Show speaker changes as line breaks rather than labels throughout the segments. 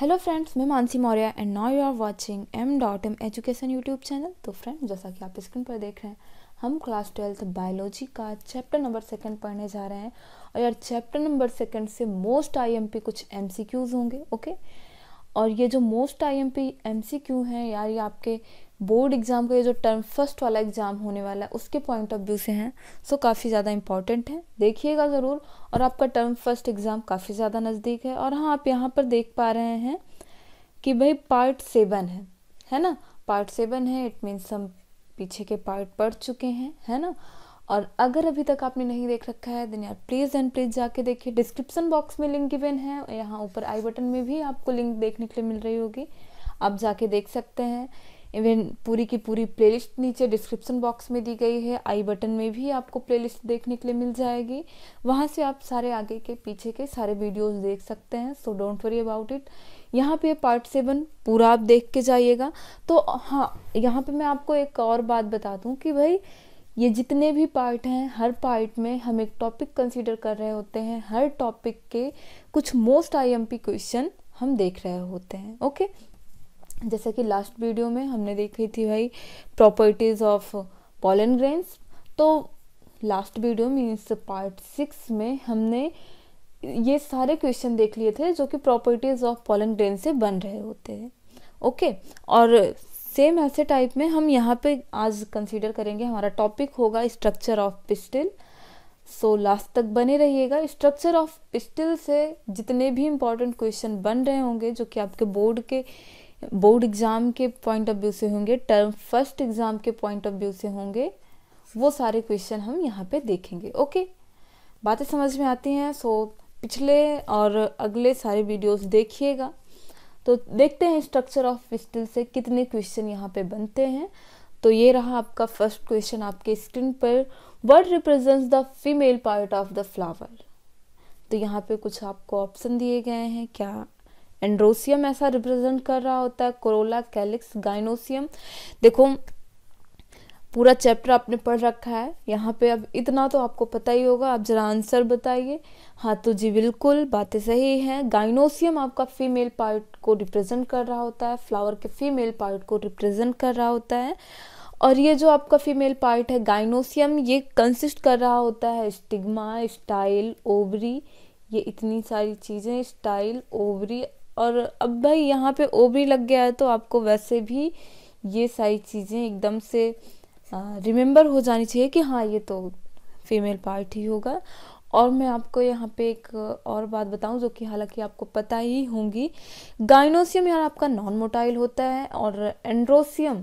Hello friends मैं Mansi Maurya and now you are watching M dot M education YouTube channel तो friend जैसा कि आप स्क्रीन पर देख रहे हैं हम क्लास ट्वेल्थ बायोलॉजी का चैप्टर नंबर सेकंड पढ़ने जा रहे हैं और यार चैप्टर नंबर सेकंड से मोस्ट आईएमपी कुछ एमसीक्यूज होंगे ओके और ये जो मोस्ट आईएमपी एमसीक्यू हैं यार ये आपके बोर्ड एग्ज़ाम का ये जो टर्म फर्स्ट वाला एग्ज़ाम होने वाला है उसके पॉइंट ऑफ व्यू से हैं सो काफ़ी ज़्यादा इंपॉर्टेंट है देखिएगा ज़रूर और आपका टर्म फर्स्ट एग्ज़ाम काफ़ी ज़्यादा नज़दीक है और हाँ आप यहाँ पर देख पा रहे हैं कि भाई पार्ट सेवन है है ना पार्ट सेवन है इट मीन्स हम पीछे के पार्ट पढ़ चुके हैं है ना और अगर अभी तक आपने नहीं देख रखा है देन यार प्लीज़ एंड प्लीज़ जाके देखिए डिस्क्रिप्शन बॉक्स में लिंक इवेन है यहाँ ऊपर आई बटन में भी आपको लिंक देखने के लिए मिल रही होगी आप जाके देख सकते हैं इवन पूरी की पूरी प्लेलिस्ट नीचे डिस्क्रिप्शन बॉक्स में दी गई है आई बटन में भी आपको प्लेलिस्ट देखने के लिए मिल जाएगी वहाँ से आप सारे आगे के पीछे के सारे वीडियोस देख सकते हैं so don't worry about it यहाँ पे पार्ट सेवन पूरा आप देख के जाइएगा तो हाँ यहाँ पे मैं आपको एक और बात बता दूँ कि भाई ये जितने भी पार्ट हैं हर पार्ट में हम एक टॉपिक कंसिडर कर रहे होते हैं हर टॉपिक के कुछ मोस्ट आई क्वेश्चन हम देख रहे होते हैं ओके जैसा कि लास्ट वीडियो में हमने देखी थी भाई प्रॉपर्टीज़ ऑफ पॉलन ग्रेन्स तो last video means part six में हमने ये सारे क्वेश्चन देख लिए थे जो कि प्रॉपर्टीज़ ऑफ पॉलन ग्रेन से बन रहे होते हैं ओके और सेम ऐसे टाइप में हम यहाँ पे आज कंसीडर करेंगे हमारा टॉपिक होगा structure of pistil so last तक बने रहिएगा स्ट्रक्चर ऑफ पिस्टिल से जितने भी इम्पोर्टेंट क्वेश्चन बन रहे होंगे जो कि आपके बोर्ड के बोर्ड एग्ज़ाम के पॉइंट ऑफ व्यू से होंगे टर्म फर्स्ट एग्ज़ाम के पॉइंट ऑफ व्यू से होंगे वो सारे क्वेश्चन हम यहाँ पे देखेंगे ओके बातें समझ में आती हैं सो पिछले और अगले सारे वीडियोस देखिएगा तो देखते हैं स्ट्रक्चर ऑफ पिस्टल से कितने क्वेश्चन यहाँ पे बनते हैं तो ये रहा आपका फर्स्ट क्वेश्चन आपके स्क्रीन पर word represents the female part of the flower तो यहाँ पे कुछ आपको ऑप्शन दिए गए हैं क्या एंड्रोसियम ऐसा रिप्रेजेंट कर रहा होता है कोरोला कैलिक्स गाइनोसियम देखो पूरा चैप्टर आपने पढ़ रखा है यहाँ पे अब इतना तो आपको पता ही होगा आप ज़रा आंसर बताइए हाँ तो जी बिल्कुल बातें सही हैं गाइनोसियम आपका फीमेल पार्ट को रिप्रेजेंट कर रहा होता है फ्लावर के फीमेल पार्ट को रिप्रेजेंट कर रहा होता है और ये जो आपका फीमेल पार्ट है गाइनोसियम ये कंसिस्ट कर रहा होता है स्टिग्मा स्टाइल ओवरी ये इतनी सारी चीज़ें स्टाइल ओवरी और अब भाई यहाँ पे ओ भी लग गया है तो आपको वैसे भी ये सारी चीज़ें एकदम से रिमेंबर हो जानी चाहिए कि हाँ ये तो फीमेल पार्ट ही होगा और मैं आपको यहाँ पे एक और बात बताऊं जो कि हालांकि आपको पता ही होंगी गाइनोसियम यार आपका नॉन मोटाइल होता है और एंड्रोसियम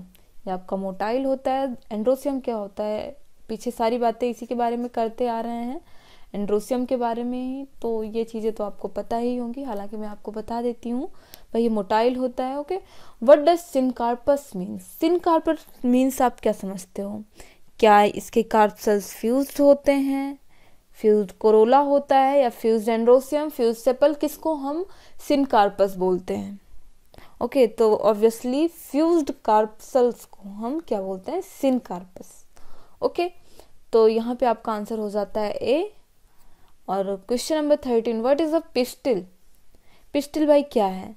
ये आपका मोटाइल होता है एंड्रोसियम क्या होता है पीछे सारी बातें इसी के बारे में करते आ रहे हैं एंड्रोसियम के बारे में तो ये चीज़ें तो आपको पता ही होंगी हालांकि मैं आपको बता देती हूँ भाई ये मोटाइल होता है okay what does syncarpous means syncarpous means आप क्या समझते हो क्या इसके कार्पसल्स फ्यूज होते हैं फ्यूज कोरोला होता है या फ्यूज एंड्रोसियम फ्यूज सेपल किसको हम सिनकार्पस बोलते हैं ओके okay, तो ऑब्वियसली फ्यूज्ड कार्पसल्स को हम क्या बोलते हैं सिनकार्पस ओके okay, तो यहाँ पे आपका आंसर हो जाता है ए और question number thirteen what is a pistil pistil भाई क्या है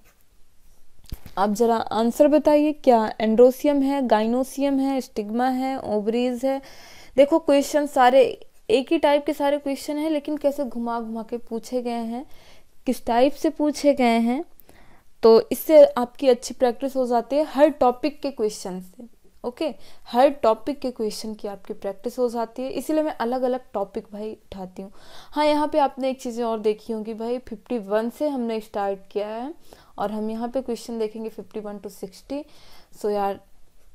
आप ज़रा आंसर बताइए क्या एंड्रोसियम है गाइनोसियम है स्टिग्मा है ओवरीज है देखो क्वेश्चन सारे एक ही टाइप के सारे क्वेश्चन हैं लेकिन कैसे घुमा घुमा के पूछे गए हैं किस टाइप से पूछे गए हैं तो इससे आपकी अच्छी प्रैक्टिस हो जाती है हर टॉपिक के क्वेश्चन से ओके हर टॉपिक के क्वेश्चन की आपकी प्रैक्टिस हो जाती है इसीलिए मैं अलग अलग टॉपिक भाई उठाती हूँ हाँ यहाँ पे आपने एक चीज़ें और देखी होंगी भाई फिफ्टी वन से हमने स्टार्ट किया है और हम यहाँ पे क्वेश्चन देखेंगे fifty one to sixty so यार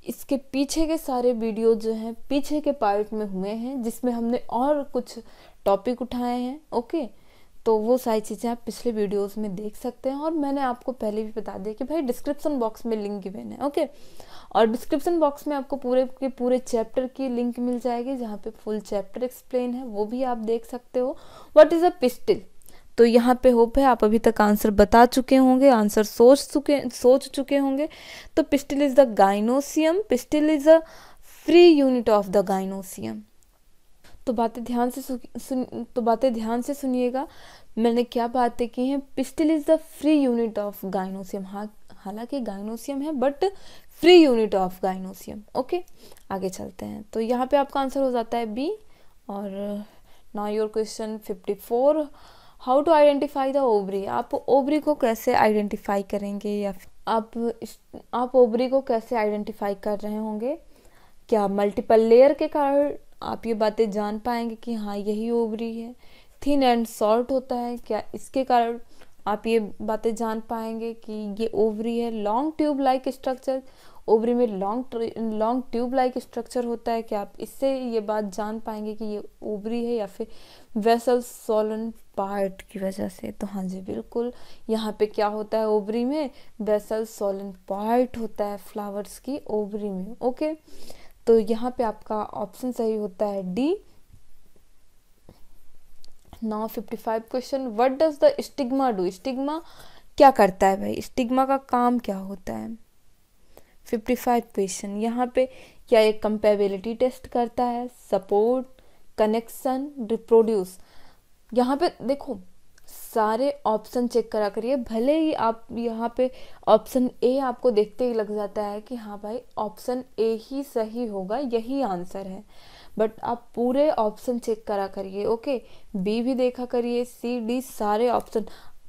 इसके पीछे के सारे वीडियो जो हैं पीछे के पार्ट में हुए हैं जिसमें हमने और कुछ टॉपिक उठाए हैं ओके okay? तो वो सारी चीज़ें आप पिछले वीडियोस में देख सकते हैं और मैंने आपको पहले भी बता दिया कि भाई डिस्क्रिप्शन बॉक्स में लिंक गिवेन है ओके और डिस्क्रिप्शन बॉक्स में आपको पूरे के पूरे चैप्टर की लिंक मिल जाएगी जहाँ पे फुल चैप्टर एक्सप्लेन है वो भी आप देख सकते हो वट इज़ अ पिस्टिल तो यहाँ पे होप है आप अभी तक आंसर बता चुके होंगे आंसर सोच चुके सोच चुके होंगे तो pistil is the gynoecium pistil is a free unit of the gynoecium तो बातें ध्यान से सुन तो बातें ध्यान से सुनिएगा मैंने क्या बातें की हैं pistil is the free unit of gynoecium हालांकि गाइनोसियम है but free unit of gynoecium okay आगे चलते हैं तो यहाँ पे आपका आंसर हो जाता है बी और now your question fifty four how to identify the ovary आप ओबरी को कैसे आइडेंटिफाई करेंगे या आप आप ओबरी को कैसे आइडेंटिफाई कर रहे होंगे क्या मल्टीपल लेयर के कारण आप ये बातें जान पाएंगे कि हाँ यही ओवरी है थिन एंड शॉर्ट होता है क्या इसके कारण आप ये बातें जान पाएंगे कि ये ओवरी है long tube like structure ovary में long long tube like structure होता है क्या आप इससे ये बात जान पाएंगे कि ये ओवरी है या फिर वेसल सोलन पार्ट की वजह से तो हाँ जी बिल्कुल यहाँ पे क्या होता है ओवरी में वेसल सोलन पार्ट होता है फ्लावर्स की ओवरी में ओके okay? तो यहाँ पे आपका ऑप्शन सही होता है D fifty five question what does the stigma do stigma क्या करता है भाई स्टिग्मा का काम क्या होता है फिफ्टी फाइव क्वेश्चन यहाँ पे क्या एक कंपेबिलिटी टेस्ट करता है सपोर्ट कनेक्शन रिप्रोड्यूस यहाँ पे देखो सारे ऑप्शन चेक करा करिए भले ही आप यहाँ पे ऑप्शन ए आपको देखते ही लग जाता है कि हाँ भाई ऑप्शन ए ही सही होगा यही आंसर है बट आप पूरे ऑप्शन चेक करा करिए ओके बी भी देखा करिए सी डी सारे ऑप्शन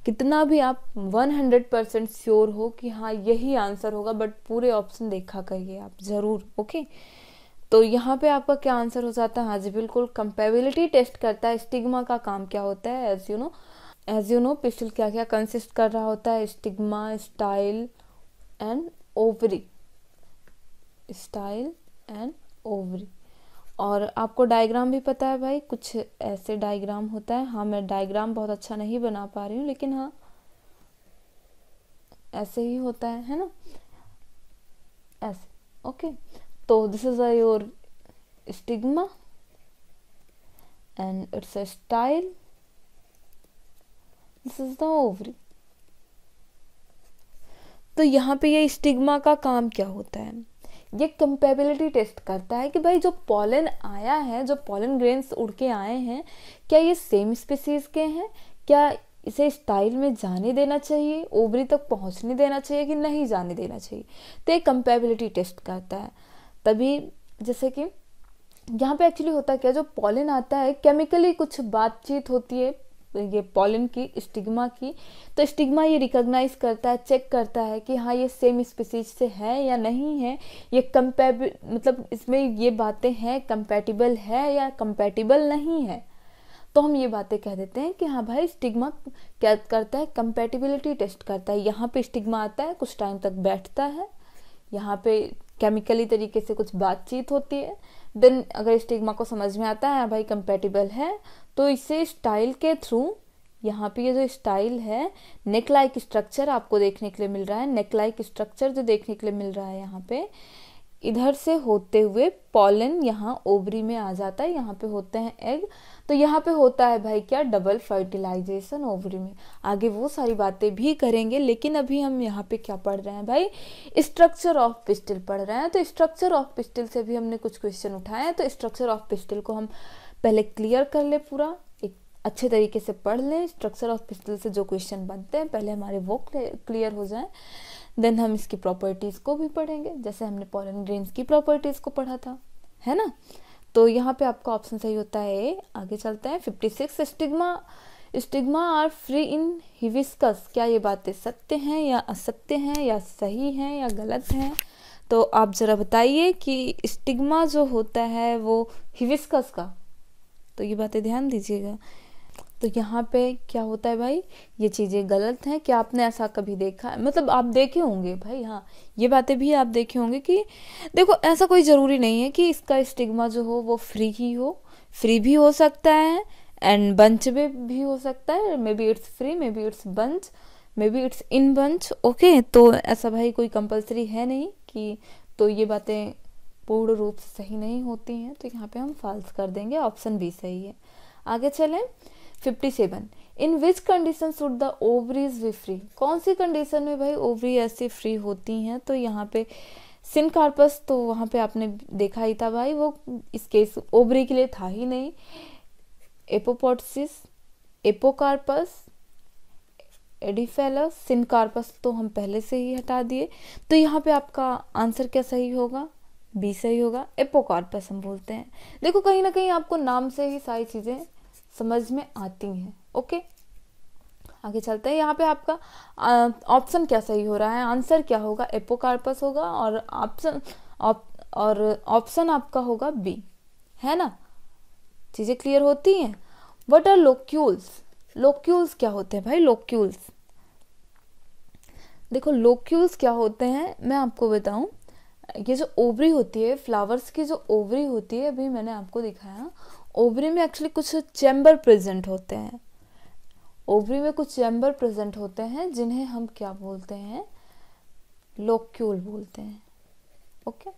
कितना भी आप 100 परसेंट श्योर हो कि हाँ यही आंसर होगा बट पूरे ऑप्शन देखा करिए आप ज़रूर ओके तो यहाँ पे आपका क्या आंसर हो जाता है हाँ जी बिल्कुल कंपेबिलिटी टेस्ट करता है स्टिग्मा का काम क्या होता है as you know as you know pistil क्या क्या कंसिस्ट कर रहा होता है stigma style and ovary style and ovary और आपको डायग्राम भी पता है भाई कुछ ऐसे डायग्राम होता है हाँ मैं डायग्राम बहुत अच्छा नहीं बना पा रही हूँ लेकिन हाँ ऐसे ही होता है है ना ऐसे ओके तो this is your stigma and it's a style this is the ovary तो यहाँ पे ये स्टिग्मा का काम क्या होता है ये कंपेबिलिटी टेस्ट करता है कि भाई जो पॉलन आया है जो पॉलन ग्रेन्स उड़ के आए हैं क्या ये सेम स्पीसीज के हैं क्या इसे स्टाइल में जाने देना चाहिए ओवरी तक पहुँचने देना चाहिए कि नहीं जाने देना चाहिए तो ये कंपेबिलिटी टेस्ट करता है तभी जैसे कि यहाँ पे एक्चुअली होता क्या जो पॉलिन आता है केमिकली कुछ बातचीत होती है ये पॉलन की स्टिग्मा की तो स्टिग्मा ये रिकॉग्नाइज करता है चेक करता है कि हाँ ये सेम स्पीसीज से है या नहीं है ये कंपेब मतलब इसमें ये बातें हैं कंपेटिबल है या कंपेटिबल नहीं है तो हम ये बातें कह देते हैं कि हाँ भाई स्टिग्मा क्या करता है कंपेटिबिलिटी टेस्ट करता है यहाँ पे स्टिग्मा आता है कुछ टाइम तक बैठता है यहाँ पे केमिकली तरीके से कुछ बातचीत होती है देन अगर स्टिग्मा को समझ में आता है हाँ भाई कंपेटिबल है तो इसे स्टाइल के थ्रू यहाँ पे ये जो स्टाइल है नेकलाइक स्ट्रक्चर आपको देखने के लिए मिल रहा है नेकलाइक स्ट्रक्चर जो देखने के लिए मिल रहा है यहाँ पे इधर से होते हुए पॉलन यहाँ ओवरी में आ जाता है यहाँ पे होते हैं एग तो यहाँ पे होता है भाई क्या डबल फर्टिलाइजेशन ओवरी में आगे वो सारी बातें भी करेंगे लेकिन अभी हम यहाँ पे क्या पढ़ रहे हैं भाई स्ट्रक्चर ऑफ पिस्टल पढ़ रहे हैं तो स्ट्रक्चर ऑफ पिस्टल से भी हमने कुछ क्वेश्चन उठाए हैं तो स्ट्रक्चर ऑफ पिस्टल को हम पहले क्लियर कर ले पूरा एक अच्छे तरीके से पढ़ लें स्ट्रक्चर ऑफ पिस्टल से जो क्वेश्चन बनते हैं पहले हमारे वो क्लियर हो जाए देन हम इसकी प्रॉपर्टीज़ को भी पढ़ेंगे जैसे हमने पॉलन ग्रेन्स की प्रॉपर्टीज़ को पढ़ा था है ना तो यहाँ पे आपका ऑप्शन सही होता है आगे चलते हैं fifty six stigma stigma are free in hibiscus क्या ये बातें सत्य हैं या असत्य हैं या सही हैं या गलत हैं तो आप ज़रा बताइए कि स्टिग्मा जो होता है वो हिविस्कस का तो ये बातें ध्यान दीजिएगा तो यहाँ पे क्या होता है भाई ये चीज़ें गलत हैं क्या आपने ऐसा कभी देखा है मतलब आप देखे होंगे भाई हाँ ये बातें भी आप देखे होंगे कि देखो ऐसा कोई ज़रूरी नहीं है कि इसका स्टिग्मा जो हो वो फ्री ही हो फ्री भी हो सकता है एंड बंच में भी हो सकता है maybe it's free maybe it's bunch maybe it's in bunch okay तो ऐसा भाई कोई कंपलसरी है नहीं कि तो ये बातें पूर्ण रूप से सही नहीं होती हैं तो यहाँ पे हम फाल्स कर देंगे ऑप्शन बी सही है आगे चलें fifty seven in which condition should the ovaries be free कौन सी कंडीशन में भाई ओवरी ऐसी फ्री होती हैं तो यहाँ पे सिन कार्पस तो वहाँ पे आपने देखा ही था भाई वो इस केस ओवरी के लिए था ही नहीं एपोपोटसिस एपोकार्पस एडिफेलस सिनकार्पस तो हम पहले से ही हटा दिए तो यहाँ पे आपका आंसर क्या सही होगा बी सही होगा एपोकार्पस हम बोलते हैं देखो कहीं ना कहीं आपको नाम से ही सारी चीज़ें समझ में आती हैं ओके आगे चलते हैं यहाँ पे आपका ऑप्शन क्या सही हो रहा है आंसर क्या होगा एपोकार्पस होगा और ऑप्शन आप, और ऑप्शन आपका होगा बी है ना चीज़ें क्लियर होती हैं वट आर लोक्यूल्स लोक्यूल्स क्या होते हैं भाई लोक्यूल्स देखो लोक्यूल्स क्या होते हैं मैं आपको बताऊं ये जो ओवरी होती है फ्लावर्स की जो ओवरी होती है अभी मैंने आपको दिखाया ओवरी में एक्चुअली कुछ चैम्बर प्रेजेंट होते हैं ओवरी में कुछ चैम्बर प्रेजेंट होते हैं जिन्हें हम क्या बोलते हैं लोक्यूल बोलते हैं ओके okay?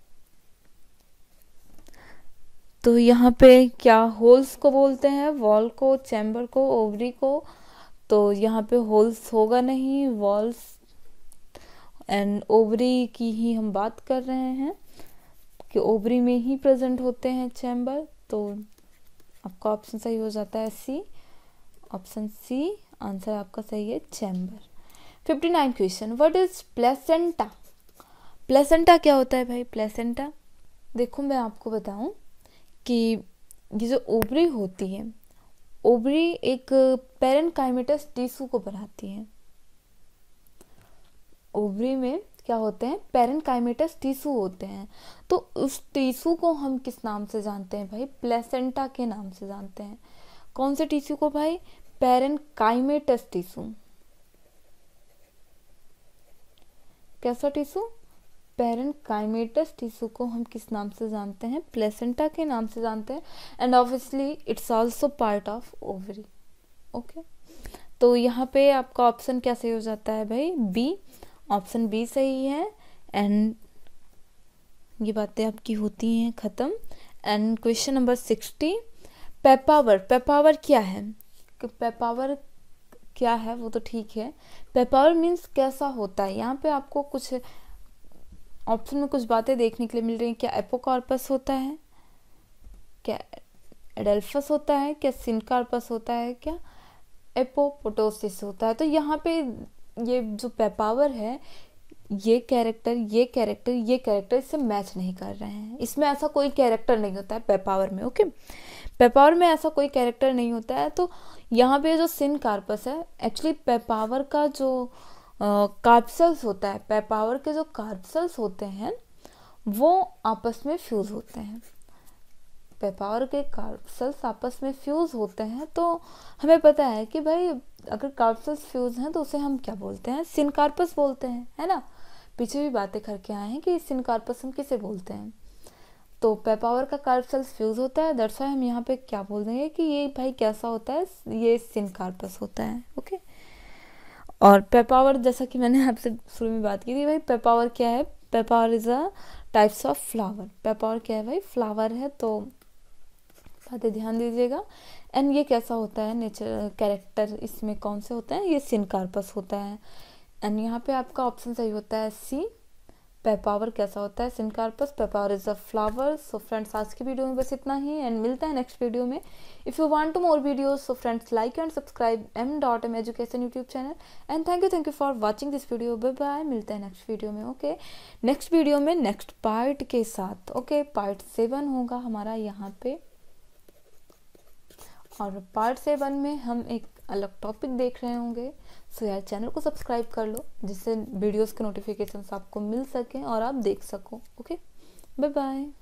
तो यहाँ पे क्या होल्स को बोलते हैं वॉल को चैम्बर को ओवरी को तो यहाँ पे होल्स होगा नहीं वॉल्स एंड ओवरी की ही हम बात कर रहे हैं कि ओवरी में ही प्रेजेंट होते हैं चैम्बर तो आपका ऑप्शन सही हो जाता है सी ऑप्शन सी आंसर आपका सही है chamber fifty nine question what is placenta placenta क्या होता है भाई प्लेसेंटा देखो मैं आपको बताऊं कि ये जो ओबरी होती है ओबरी एक पेरेंट काइमेटस टिश्यू को बनाती है ओबरी में क्या होते हैं पेरेंकाइमेटस टीसू होते हैं तो उस टीसू को हम किस नाम से जानते हैं भाई प्लेसेंटा के नाम से जानते हैं कौन से टीसू को भाई पेरेंकाइमेटस टीसू कैसा टिशू पेरेंकाइमेटस टीसू को हम किस नाम से जानते हैं प्लेसेंटा के नाम से जानते हैं and obviously it's also part of ovary okay तो यहाँ पे आपका ऑप्शन क्या सही हो जाता है भाई बी ऑप्शन बी सही है एंड ये बातें आपकी होती हैं ख़त्म and question number sixty papaver papaver क्या है पेपावर क्या है वो तो ठीक है पेपावर मीन्स कैसा होता है यहाँ पे आपको कुछ ऑप्शन में कुछ बातें देखने के लिए मिल रही हैं क्या एपोकॉर्पस होता है क्या एडल्फस होता है क्या सिनकार्पस होता है क्या एपोपोटोसिस होता है तो यहाँ पे ये जो पेपावर है ये कैरेक्टर ये कैरेक्टर ये कैरेक्टर इससे मैच नहीं कर रहे हैं इसमें ऐसा कोई कैरेक्टर नहीं होता है पेपावर में ओके पेपावर में ऐसा कोई कैरेक्टर नहीं होता है तो यहाँ पे जो सिन कार्पस है एक्चुअली पेपावर का जो कार्पसल्स होता है पेपावर के जो कार्पसल्स होते हैं वो आपस में फ्यूज़ होते हैं व्यापार के कार्पसल्स आपस में फ्यूज़ होते हैं तो हमें पता है कि भाई अगर कार्पसल्स फ्यूज़ हैं तो उसे हम क्या बोलते हैं सिनकार्पस बोलते हैं है ना पीछे भी बातें करके आए हैं कि सिनकार्पस हम किसे बोलते हैं तो पेपावर का कार्पसल्स फ्यूज़ होता है दरअसल हम यहाँ पे क्या बोल देंगे कि ये भाई कैसा होता है ये सिनकार्पस होता है ओके और पेपावर जैसा कि मैंने आपसे शुरू में बात की थी भाई पेपावर क्या है papaver is a types of flower papaver क्या है भाई फ्लावर है तो बातें ध्यान दीजिएगा एंड ये कैसा होता है नेचर कैरेक्टर इसमें कौन से होते हैं ये सिन कार्पस होता है एंड यहाँ पे आपका ऑप्शन सही होता है सी पेपावर कैसा होता है syncarpous papaver is a flower so friends आज की वीडियो में बस इतना ही एंड मिलता है नेक्स्ट वीडियो में if you want to more videos so friends like and subscribe M dot M education YouTube channel and thank you thank you for watching this video bye bye मिलते हैं next video में okay next video में next part के साथ okay part seven होगा हमारा यहाँ पे और पार्ट सेवन में हम एक अलग टॉपिक देख रहे होंगे सो यार चैनल को सब्सक्राइब कर लो जिससे वीडियोस के नोटिफिकेशंस आपको मिल सकें और आप देख सको ओके बाय बाय